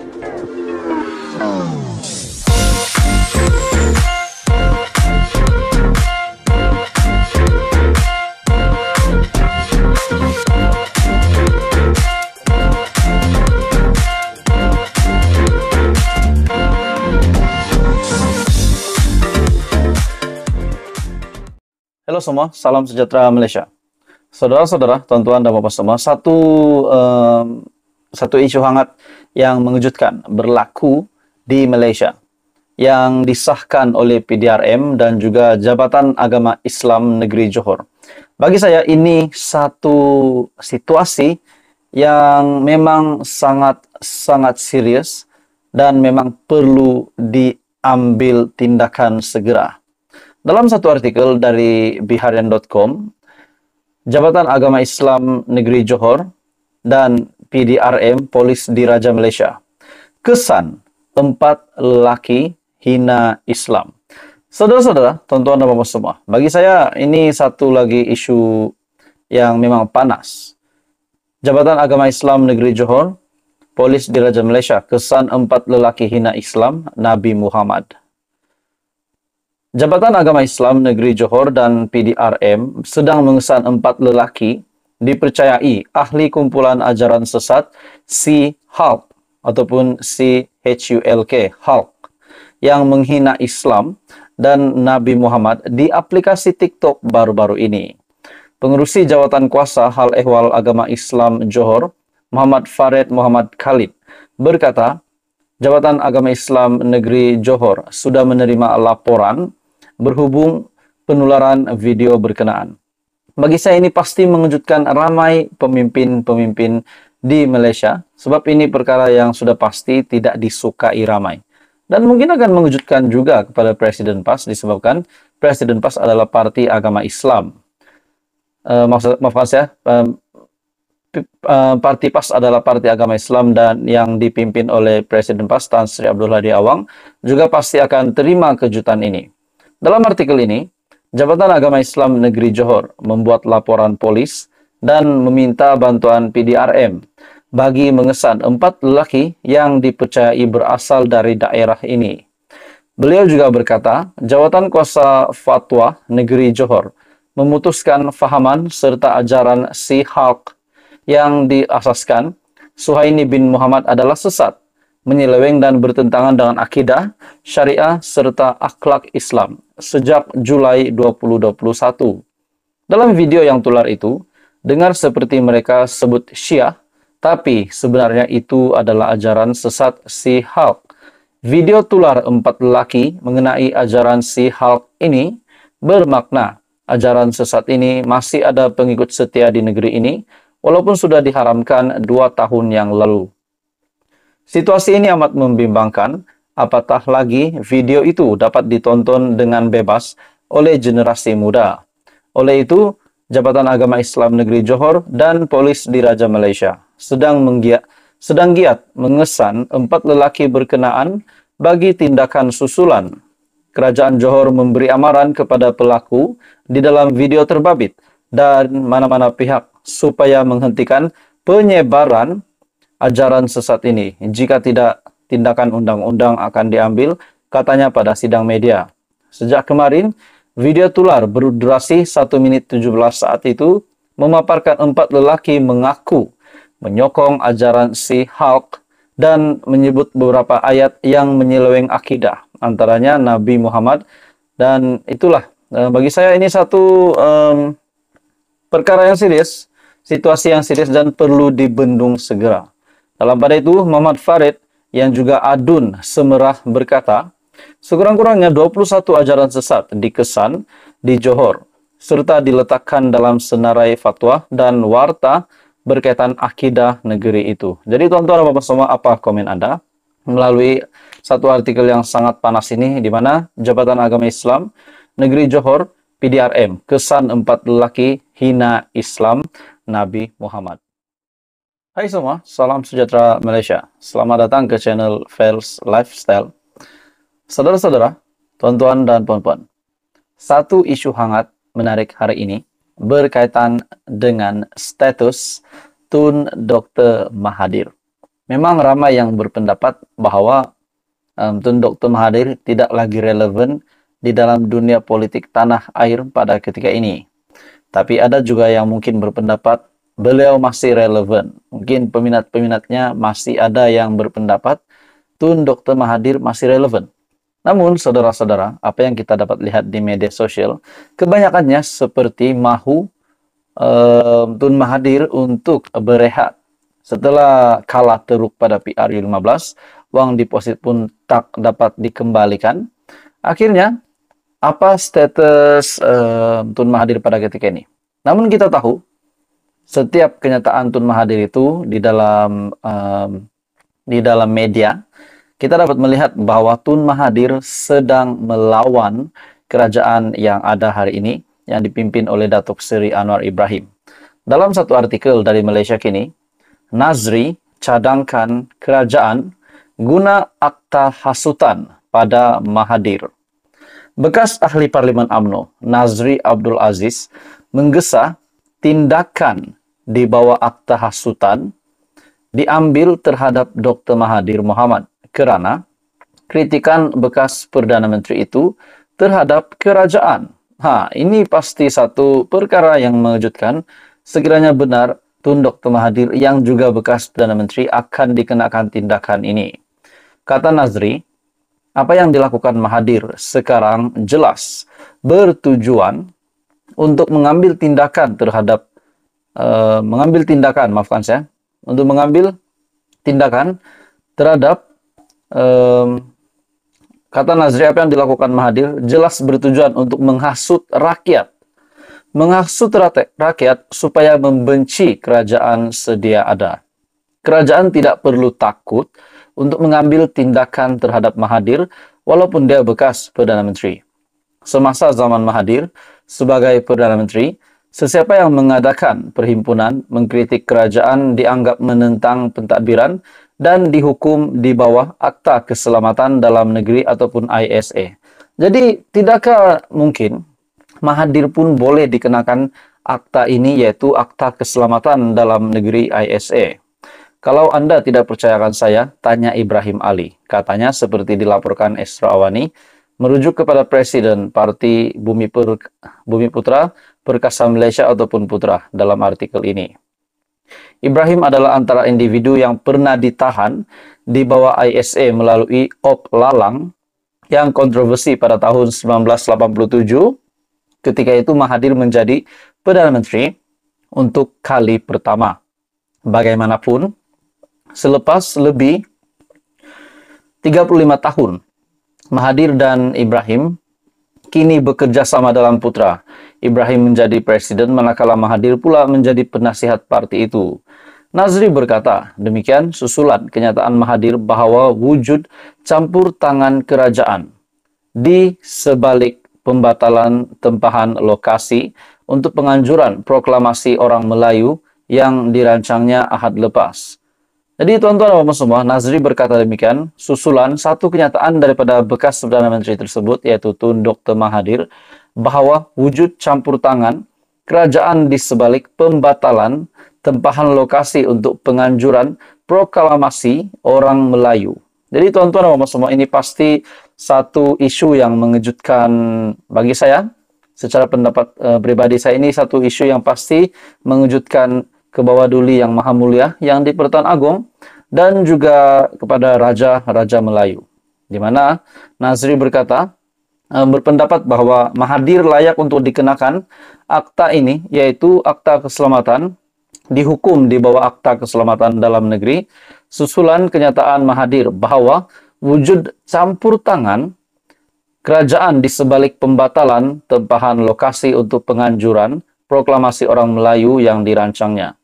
Halo semua, salam sejahtera Malaysia. Saudara-saudara, tuan-tuan dan bapak semua, satu um, satu isu hangat yang mengejutkan berlaku di Malaysia yang disahkan oleh PDRM dan juga Jabatan Agama Islam Negeri Johor. Bagi saya ini satu situasi yang memang sangat sangat serius dan memang perlu diambil tindakan segera. Dalam satu artikel dari biharian.com, Jabatan Agama Islam Negeri Johor dan PDRM Polis Diraja Malaysia. Kesan empat lelaki hina Islam. Saudara-saudara, tuan-tuan dan puan semua, bagi saya ini satu lagi isu yang memang panas. Jabatan Agama Islam Negeri Johor, Polis Diraja Malaysia, kesan empat lelaki hina Islam, Nabi Muhammad. Jabatan Agama Islam Negeri Johor dan PDRM sedang mengesan empat lelaki dipercayai ahli kumpulan ajaran sesat si Hulk ataupun si HULK Hulk yang menghina Islam dan Nabi Muhammad di aplikasi TikTok baru-baru ini. Pengurusi jawatan kuasa Hal Ehwal Agama Islam Johor, Muhammad Farid Muhammad Khalid, berkata, Jabatan Agama Islam Negeri Johor sudah menerima laporan berhubung penularan video berkenaan. Bagi saya ini pasti mengejutkan ramai pemimpin-pemimpin di Malaysia, sebab ini perkara yang sudah pasti tidak disukai ramai. Dan mungkin akan mengejutkan juga kepada Presiden PAS disebabkan Presiden PAS adalah parti agama Islam. Eh, maaf, maksud, maafkan saya, e, eh, Parti PAS adalah parti agama Islam dan yang dipimpin oleh Presiden PAS Tan Sri Abdul Hadi Awang juga pasti akan terima kejutan ini. Dalam artikel ini, Jabatan Agama Islam Negeri Johor membuat laporan polis dan meminta bantuan PDRM bagi mengesan empat lelaki yang dipercayai berasal dari daerah ini. Beliau juga berkata, jawatan kuasa fatwa negeri Johor memutuskan fahaman serta ajaran si Haq yang diasaskan Suhaini bin Muhammad adalah sesat, menyeleweng dan bertentangan dengan akidah, syariah, serta akhlak Islam sejak Julai 2021. Dalam video yang tular itu, dengar seperti mereka sebut Syiah, tapi sebenarnya itu adalah ajaran sesat si Hulk. Video tular empat lelaki mengenai ajaran si Hulk ini bermakna ajaran sesat ini masih ada pengikut setia di negeri ini walaupun sudah diharamkan dua tahun yang lalu. Situasi ini amat membimbangkan apatah lagi video itu dapat ditonton dengan bebas oleh generasi muda. Oleh itu, Jabatan Agama Islam Negeri Johor dan Polis Diraja Malaysia sedang menggiat, sedang giat mengesan empat lelaki berkenaan bagi tindakan susulan. Kerajaan Johor memberi amaran kepada pelaku di dalam video terbabit dan mana-mana pihak supaya menghentikan penyebaran ajaran sesat ini. Jika tidak, tindakan undang-undang akan diambil, katanya pada sidang media. Sejak kemarin, video tular berdurasi 1 menit 17 saat itu memaparkan empat lelaki mengaku menyokong ajaran si Hulk dan menyebut beberapa ayat yang menyeleweng akidah, antaranya Nabi Muhammad dan itulah eh, bagi saya ini satu um, perkara yang serius, situasi yang serius dan perlu dibendung segera. Dalam pada itu, Muhammad Farid yang juga Adun Semerah berkata, sekurang-kurangnya 21 ajaran sesat dikesan di Johor, serta diletakkan dalam senarai fatwa dan warta berkaitan akidah negeri itu. Jadi tuan-tuan apa semua apa komen Anda? Melalui satu artikel yang sangat panas ini di mana Jabatan Agama Islam Negeri Johor PDRM, kesan empat lelaki hina Islam Nabi Muhammad. Hai semua, salam sejahtera Malaysia. Selamat datang ke channel Fails Lifestyle. Saudara-saudara, tuan-tuan dan puan-puan, satu isu hangat menarik hari ini berkaitan dengan status Tun Dr. Mahathir. Memang ramai yang berpendapat bahwa um, Tun Dr. Mahathir tidak lagi relevan di dalam dunia politik tanah air pada ketika ini. Tapi ada juga yang mungkin berpendapat beliau masih relevan. Mungkin peminat-peminatnya masih ada yang berpendapat Tun Dr. Mahathir masih relevan. Namun, saudara-saudara, apa yang kita dapat lihat di media sosial, kebanyakannya seperti mahu eh, Tun Mahathir untuk berehat. Setelah kalah teruk pada PRU 15, uang deposit pun tak dapat dikembalikan. Akhirnya, apa status eh, Tun Mahathir pada ketika ini? Namun kita tahu setiap kenyataan Tun Mahathir itu di dalam um, di dalam media kita dapat melihat bahwa Tun Mahathir sedang melawan kerajaan yang ada hari ini yang dipimpin oleh Datuk Seri Anwar Ibrahim. Dalam satu artikel dari Malaysia kini, Nazri cadangkan kerajaan guna akta hasutan pada Mahathir. Bekas ahli parlimen AMNO, Nazri Abdul Aziz menggesa tindakan di bawah akta hasutan diambil terhadap Dr. Mahathir Muhammad kerana kritikan bekas Perdana Menteri itu terhadap kerajaan. Ha, ini pasti satu perkara yang mengejutkan. Sekiranya benar, Tun Dr. Mahathir yang juga bekas Perdana Menteri akan dikenakan tindakan ini. Kata Nazri, apa yang dilakukan Mahathir sekarang jelas bertujuan untuk mengambil tindakan terhadap Eh, mengambil tindakan, maafkan saya, untuk mengambil tindakan terhadap um, kata Nazri apa yang dilakukan Mahathir jelas bertujuan untuk menghasut rakyat, menghasut rakyat supaya membenci kerajaan sedia ada. Kerajaan tidak perlu takut untuk mengambil tindakan terhadap Mahathir walaupun dia bekas Perdana Menteri. Semasa zaman Mahathir sebagai Perdana Menteri, Sesiapa yang mengadakan perhimpunan, mengkritik kerajaan dianggap menentang pentadbiran dan dihukum di bawah Akta Keselamatan Dalam Negeri ataupun ISA. Jadi, tidakkah mungkin Mahathir pun boleh dikenakan akta ini yaitu Akta Keselamatan Dalam Negeri ISA? Kalau Anda tidak percayakan saya, tanya Ibrahim Ali. Katanya seperti dilaporkan Esra Awani, merujuk kepada Presiden Parti Bumi, Bumi Putra, perkasa Malaysia ataupun putra dalam artikel ini. Ibrahim adalah antara individu yang pernah ditahan di bawah ISA melalui Op Lalang yang kontroversi pada tahun 1987 ketika itu Mahathir menjadi Perdana Menteri untuk kali pertama. Bagaimanapun, selepas lebih 35 tahun, Mahathir dan Ibrahim kini bekerja sama dalam Putra. Ibrahim menjadi presiden manakala Mahathir pula menjadi penasihat parti itu. Nazri berkata, demikian susulan kenyataan Mahathir bahwa wujud campur tangan kerajaan di sebalik pembatalan tempahan lokasi untuk penganjuran proklamasi orang Melayu yang dirancangnya Ahad Lepas. Jadi tuan-tuan dan semua, Nazri berkata demikian, susulan satu kenyataan daripada bekas Perdana Menteri tersebut, yaitu Tun Dr. Mahathir, bahwa wujud campur tangan kerajaan di sebalik pembatalan tempahan lokasi untuk penganjuran proklamasi orang Melayu. Jadi tuan-tuan dan semua, ini pasti satu isu yang mengejutkan bagi saya. Secara pendapat uh, pribadi saya ini satu isu yang pasti mengejutkan ke bawah duli yang maha mulia yang di Pertuan Agung dan juga kepada raja-raja Melayu. Di mana Nazri berkata, eh, berpendapat bahwa Mahadir layak untuk dikenakan akta ini, yaitu akta keselamatan, dihukum di bawah akta keselamatan dalam negeri, susulan kenyataan Mahadir bahwa wujud campur tangan kerajaan di sebalik pembatalan tempahan lokasi untuk penganjuran proklamasi orang Melayu yang dirancangnya.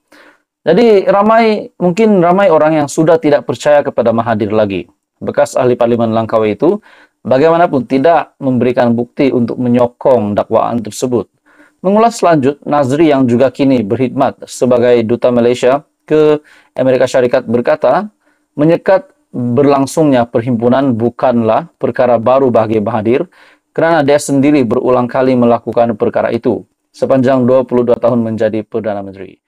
Jadi ramai mungkin ramai orang yang sudah tidak percaya kepada Mahathir lagi. Bekas ahli parlimen Langkawi itu bagaimanapun tidak memberikan bukti untuk menyokong dakwaan tersebut. Mengulas selanjut Nazri yang juga kini berkhidmat sebagai duta Malaysia ke Amerika Syarikat berkata, menyekat berlangsungnya perhimpunan bukanlah perkara baru bagi Mahathir kerana dia sendiri berulang kali melakukan perkara itu sepanjang 22 tahun menjadi Perdana Menteri.